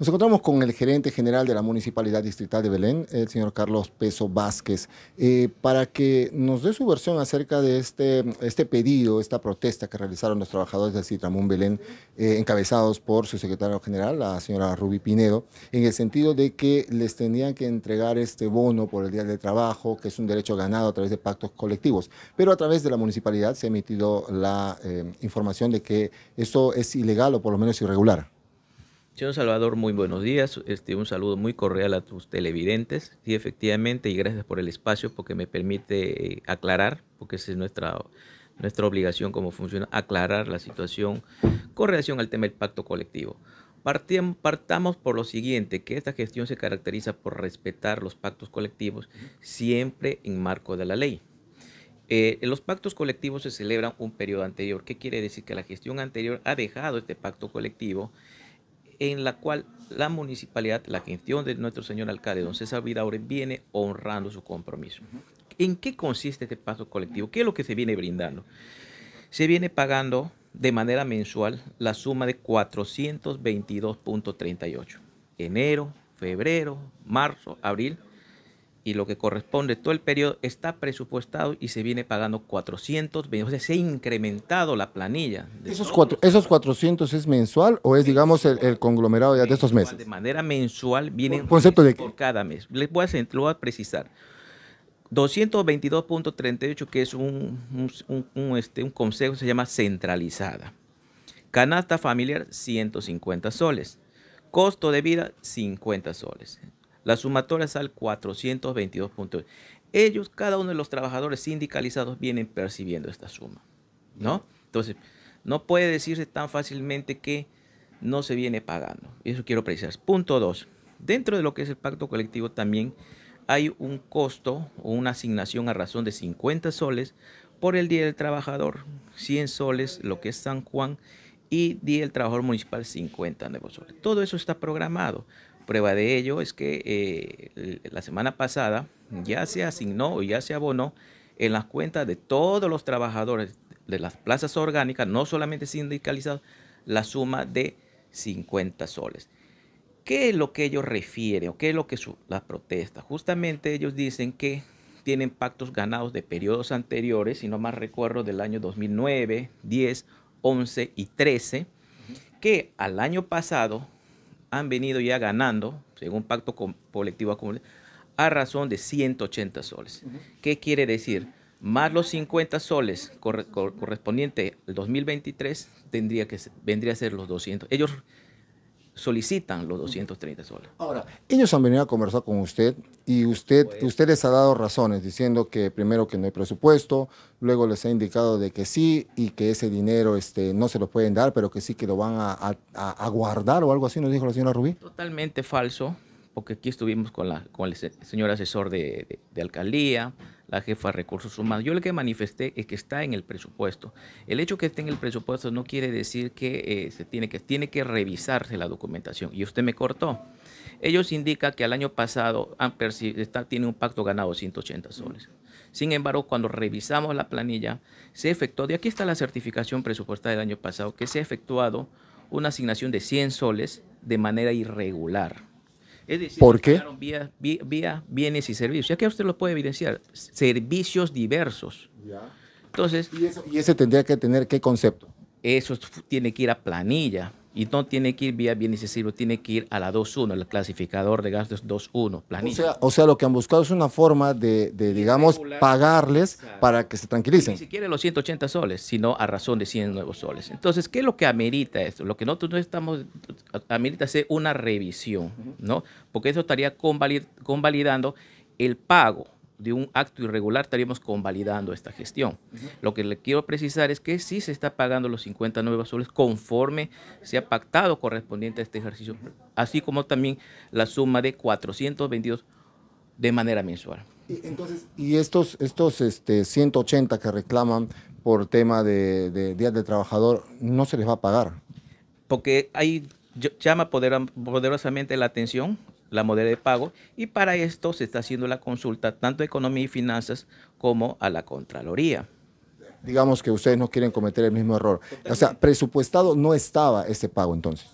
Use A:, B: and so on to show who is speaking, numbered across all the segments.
A: Nos encontramos con el gerente general de la Municipalidad Distrital de Belén, el señor Carlos Peso Vázquez, eh, para que nos dé su versión acerca de este, este pedido, esta protesta que realizaron los trabajadores del Citramón Belén, eh, encabezados por su secretario general, la señora Rubí Pinedo, en el sentido de que les tenían que entregar este bono por el Día de Trabajo, que es un derecho ganado a través de pactos colectivos. Pero a través de la municipalidad se ha emitido la eh, información de que esto es ilegal o por lo menos irregular.
B: Salvador, muy buenos días. Este, un saludo muy cordial a tus televidentes. Sí, efectivamente, y gracias por el espacio porque me permite eh, aclarar, porque esa es nuestra, nuestra obligación como funciona, aclarar la situación con relación al tema del pacto colectivo. Partamos por lo siguiente, que esta gestión se caracteriza por respetar los pactos colectivos siempre en marco de la ley. Eh, los pactos colectivos se celebran un periodo anterior. ¿Qué quiere decir? Que la gestión anterior ha dejado este pacto colectivo en la cual la municipalidad, la gestión de nuestro señor alcalde, don César Vidaure, viene honrando su compromiso. ¿En qué consiste este paso colectivo? ¿Qué es lo que se viene brindando? Se viene pagando de manera mensual la suma de 422.38. Enero, febrero, marzo, abril, y lo que corresponde todo el periodo está presupuestado y se viene pagando 400. o sea, se ha incrementado la planilla.
A: ¿Esos, ¿Esos 400 es mensual o es, digamos, el, conglomerado ya de estos meses? De
B: manera mensual viene por, cada mes. Les voy a, lo voy a precisar. 222.38, que es un, un, un, este, un consejo, se llama centralizada. Canasta familiar, 150 soles. Costo de vida, 50 soles. La sumatoria al 422 puntos. Ellos, cada uno de los trabajadores sindicalizados, vienen percibiendo esta suma, ¿no? Entonces, no puede decirse tan fácilmente que no se viene pagando. Eso quiero precisar. Punto 2. Dentro de lo que es el pacto colectivo también hay un costo o una asignación a razón de 50 soles por el Día del Trabajador, 100 soles lo que es San Juan y Día del Trabajador Municipal 50 nuevos soles. Todo eso está programado. Prueba de ello es que eh, la semana pasada ya se asignó o ya se abonó en las cuentas de todos los trabajadores de las plazas orgánicas, no solamente sindicalizados, la suma de 50 soles. ¿Qué es lo que ellos refieren o qué es lo que la las protestas? Justamente ellos dicen que tienen pactos ganados de periodos anteriores, si no más recuerdo, del año 2009, 10, 11 y 13, que al año pasado han venido ya ganando, según pacto colectivo colectivo a razón de 180 soles. ¿Qué quiere decir? Más los 50 soles correspondientes al 2023 tendría que, vendría a ser los 200. Ellos solicitan los 230 soles.
A: Ahora, ellos han venido a conversar con usted y pues. usted, les ha dado razones, diciendo que primero que no hay presupuesto, luego les ha indicado de que sí y que ese dinero este, no se lo pueden dar, pero que sí que lo van a guardar o algo así, nos dijo la señora Rubí.
B: Totalmente falso porque aquí estuvimos con, el señor asesor de, alcaldía, la jefa de recursos humanos. Yo lo que manifesté es que está en el presupuesto. El hecho que esté en el presupuesto no quiere decir que eh, se tiene que, revisarse la documentación. Y usted me cortó. Ellos indican que al año pasado ah, tiene un pacto ganado de 180 soles. Sin embargo, cuando revisamos la planilla, se efectuó, de aquí está la certificación presupuestal del año pasado, que se ha efectuado una asignación de 100 soles de manera irregular. Es decir, ¿Por qué? Vía, bienes y servicios. Ya que usted lo puede evidenciar. Servicios diversos. Entonces,
A: ¿Y, ¿Y, ese tendría que tener qué concepto?
B: Eso tiene que ir a planilla y no tiene que ir vía bien accesible, tiene que ir a la 2.1, el clasificador de gastos 2.1, planilla. O sea,
A: o sea, lo que han buscado es una forma de, de digamos, pagarles para que se tranquilicen. si
B: quieren los 180 soles, sino a razón de 100 nuevos soles. Entonces, ¿qué es lo que amerita esto? Lo que nosotros estamos, amerita hacer una revisión, ¿no? Porque eso estaría convalid, convalidando el pago de un acto irregular estaríamos convalidando esta gestión. Lo que le quiero precisar es que sí se está pagando los 59 soles conforme se ha pactado correspondiente a este ejercicio, así como también la suma de 422 de manera mensual.
A: Y, entonces, y estos, estos este, 180 que reclaman por tema de, de del Trabajador, ¿no se les va a pagar?
B: Porque ahí llama poderosamente la atención la modalidad de pago y para esto se está haciendo la consulta tanto a Economía y Finanzas como a la Contraloría.
A: Digamos que ustedes no quieren cometer el mismo error. O sea, presupuestado no estaba ese pago entonces.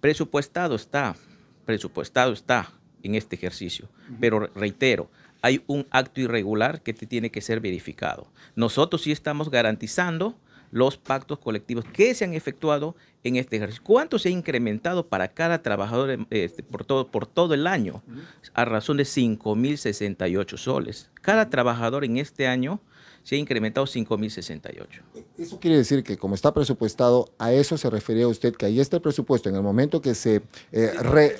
B: Presupuestado está, presupuestado está en este ejercicio, pero reitero, hay un acto irregular que tiene que ser verificado. Nosotros sí estamos garantizando los pactos colectivos que se han efectuado en este ejercicio. ¿Cuánto se ha incrementado para cada trabajador este, por, todo, por todo el año? A razón de 5.068 soles. Cada trabajador en este año se ha incrementado 5.068.
A: Eso quiere decir que como está presupuestado, a eso se refería usted, que ahí está el presupuesto. En el momento que se, eh,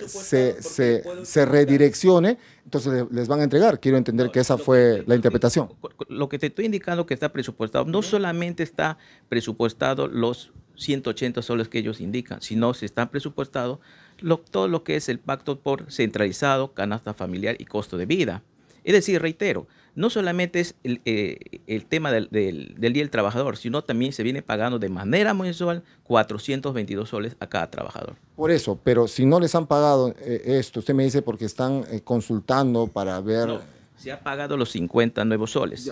A: se, redireccione, entonces les van a entregar. Quiero entender que esa fue la interpretación.
B: Lo que te estoy indicando que está presupuestado, no solamente está presupuestado los 180 soles que ellos indican, sino se están presupuestado todo lo que es el pacto por centralizado, canasta familiar y costo de vida. Es decir, reitero, no solamente es el, eh, el tema del, del, Día del Trabajador, sino también se viene pagando de manera mensual 422 soles a cada trabajador.
A: Por eso, pero si no les han pagado eh, esto, usted me dice porque están eh, consultando para ver...
B: se ha pagado los 50 nuevos soles.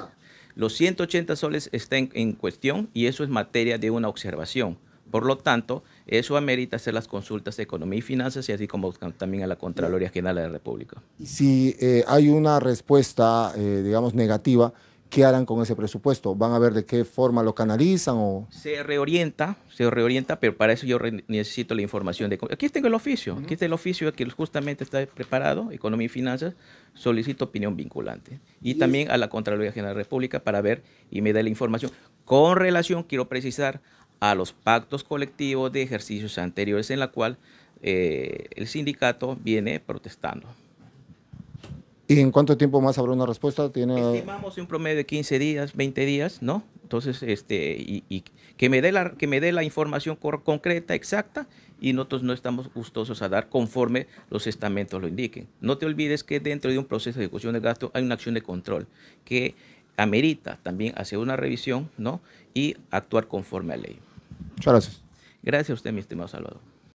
B: Los 180 soles están en cuestión y eso es materia de una observación por lo tanto, eso amerita hacer las consultas de economía y finanzas y así como también a la Contraloría General de la República.
A: Si eh, hay una respuesta, eh, digamos, negativa, ¿qué harán con ese presupuesto? ¿Van a ver de qué forma lo canalizan? O...
B: Se reorienta, se reorienta, pero para eso yo necesito la información. de Aquí tengo el oficio, aquí está el oficio que justamente está preparado, Economía y Finanzas, solicito opinión vinculante. Y, también a la Contraloría General de la República para ver y me da la información. Con relación, quiero precisar, a los pactos colectivos de ejercicios anteriores en la cual eh, el sindicato viene protestando.
A: ¿Y en cuánto tiempo más habrá una respuesta? ¿Tiene...
B: Estimamos un promedio de 15 días, 20 días, ¿no? Entonces, este, y, que, me dé la, que me dé la información concreta, exacta, y nosotros no estamos gustosos a dar conforme los estamentos lo indiquen. No te olvides que dentro de un proceso de ejecución de gasto hay una acción de control que amerita también hacer una revisión, ¿no? Y actuar conforme a la ley. Muchas gracias. Gracias a usted, mi estimado Salvador.